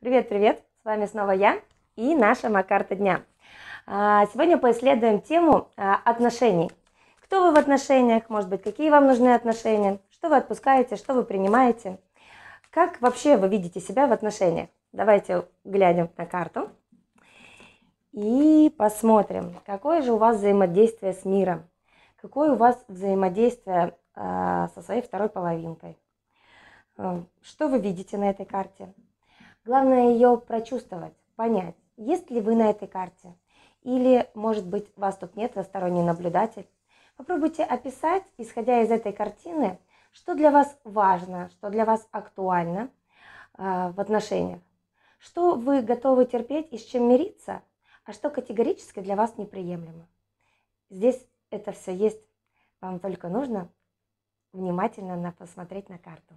Привет-привет! С вами снова я и наша Макарта дня. А, сегодня поисследуем тему а, отношений. Кто вы в отношениях, может быть, какие вам нужны отношения, что вы отпускаете, что вы принимаете, как вообще вы видите себя в отношениях. Давайте глянем на карту и посмотрим, какое же у вас взаимодействие с миром, какое у вас взаимодействие а, со своей второй половинкой. Что вы видите на этой карте? Главное ее прочувствовать, понять, есть ли вы на этой карте. Или, может быть, вас тут нет, вы сторонний наблюдатель. Попробуйте описать, исходя из этой картины, что для вас важно, что для вас актуально э, в отношениях, что вы готовы терпеть и с чем мириться, а что категорически для вас неприемлемо. Здесь это все есть. Вам только нужно внимательно посмотреть на карту.